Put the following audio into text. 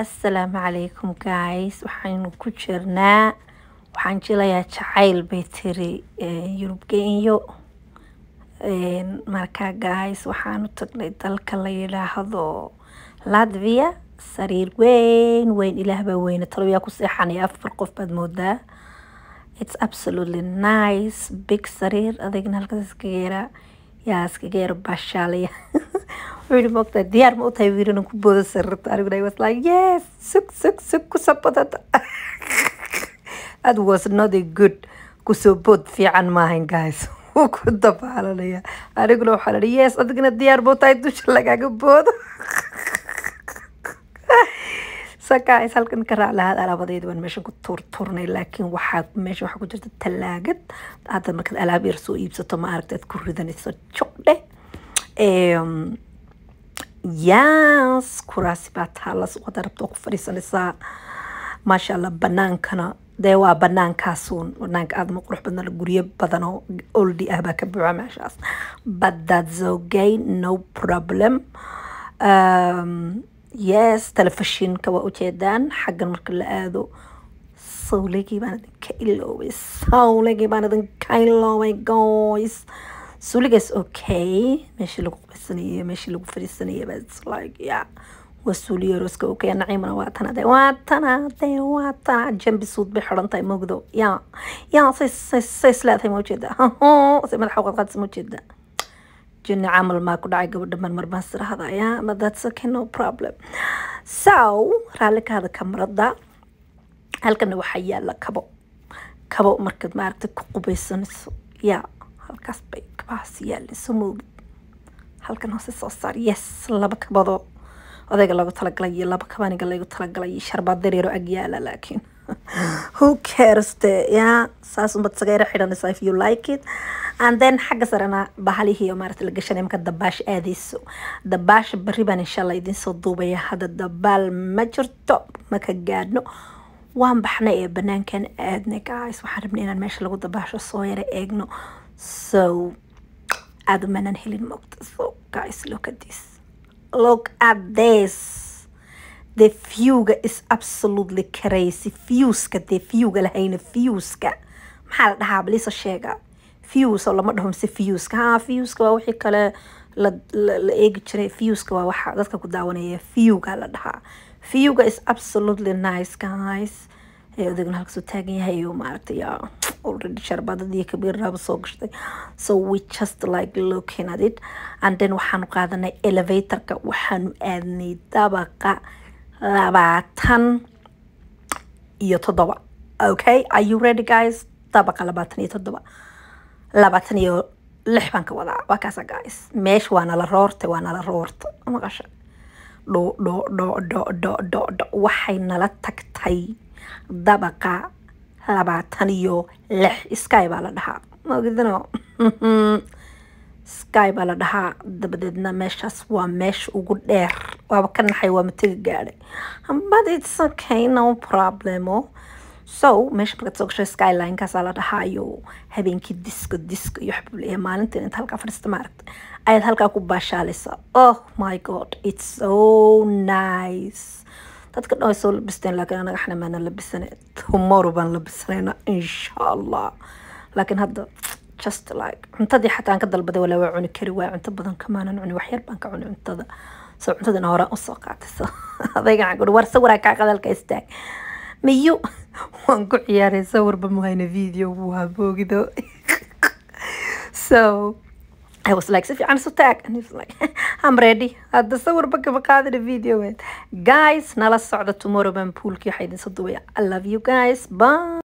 assalaamu calaykum guys waxaynu ku jirnaa waxaan jilayaa jacayl bay tiri yurubgeynyo markaa guys waxaanu tagnay dalka la yidhaahdo latvia sariir weyn weyn ilaahbaa weyne taloyaa ku seexanaya afar qof baad moodaa its absolutely nice big sariir adigna halkaas iskageera yaa iskageera baashaalaya wuxuu yidhi maogtahay diyaar ma u tahay wiirin aan ku boodo sariirta aniguna I was like yes sug sug sug ku soo bodada that was not a good ku soo bood fiican maahan guys wuu ku dabaalanaya aniguna waxaa lahi yes adigana diyaar ma u lagaaga boodo guys ka raac lahaad alaabadeeda meesha ku tuurtuurnay laakiin waxaa meesha waxaa ku jirta talaagad hadda markaad alaab yar soo iibsato ma aragta ku ridanayso juqdhe yaas kuraasi baa taalas rabta oo ku fadhiisanaysaa maasha allah banaankana dee waa banaankaasuun banaanka aadama qurux badna guryo badan oo oldi ah baa ka buuxa meeshaas but that's okay no problem um, yes telefishinka waa ujeedaan xaggan marka la aado sawligii baan idinka iloobay sawligii baan idinka iloobay goys suuligaas okay meeshii lagu qubaysanayay meeshii lagu fadhiisanayay baa like yeah waa suuliyo rooska okay naciimana waa tan ade waa tan ade waa tan jambi suud bay xidhan tahay moogdo yaa yaa says leedahay ma ujeeda se madaxa qadqaadis ma ujeeda jini camal maa ku dhacay gabadha marmar baan sirahda yaa but that's okay no problem so raalli kamarada halkana waxaa yaala kabo kabo markaad maaragta ku qubaysanayso yaa halkaas bay kabahasiyaalsomowd halkan hoose soo saar yes laba kabadoo odayga loogu talagalay iyo laba kabaniga lagu talagalay iyo sharbaad dareero agyaala laakiin who cares de ya saas unbad sageera if you like it and then xagga sarena bahalihiiyo maarata la gashanay marka dabaash aadayso dabaasha berri baan insha allah idinsoo duubaya hadda dabaal ma jirto maka gaadhno waan baxnay ee banaankan aadnay guys waxaan rabnay inaan meesha lagu dabaasho soo yara eegno so aada umanan helin moogta soka islocadis locades dee viewga is absolutely crazy viewska dee viewga lahayna viewska maxaa la dhahaa bliisa sheega views lama dhaho mise viewska ha viewska waa wixii kale la eegi jiray viewska waa waxa dadka ku daawanaya viewga la dhahaa viewga is absolutely nice guys ee odagna halkasoo taagan yahay maaragtay already sharbadadii kabiirraaba soo gashtay so we just like looking at it and then waxaanu qaadanay elevatorka waxaanu aadnay dabaqa labaatan iyo todoba okay are you ready guys dabaqa labaatan iyo toddoba labaatan iyo lix baan ka wadaa waa kaasa guys meesha waa nala roortay waa nala roortay maqasha dho dho dho dho dho dho waxay nala tagtay dabaqa labaatan iyo lix sky baa la dhahaa maogidano sky baa la dhahaa dabadeedna meeshaas waa meesha ugu dheer waaba ka naxay waa matega gaadhay but it's okay no problemo so meesha markaad soo gasho skylinekaasaa la dhahaa iyo habeenkii disko disco iyo xabulaya maalintan inta halkaa fadhiista maaragta ayaad halkaa ku baashaalaysa oh my god it's so nice dadka dhan ay soo labisteen laakiin anaga xna maana labisan tomorrow baan labisanaynaa insha allah laakiin hadda just like cuntadii xataa aan ka dalbaday walaa waa cuni kari waay cunto badan kamaanan cuni waxyar baan ka cuni cuntada so cuntadana horaan usoo qaatay so adayga aan war sawaraa kaa qadalka istaag miyu waan ku ciyaaray sawirba muhayna video buu haboogido so I was like, si fiican isu taag. And he was like, I'm ready. Hadda sawir ba kama qaadina video Guys, nala socda tomorrow baan poolkii waxaa idin soo duwaya. I love you guys. Bye.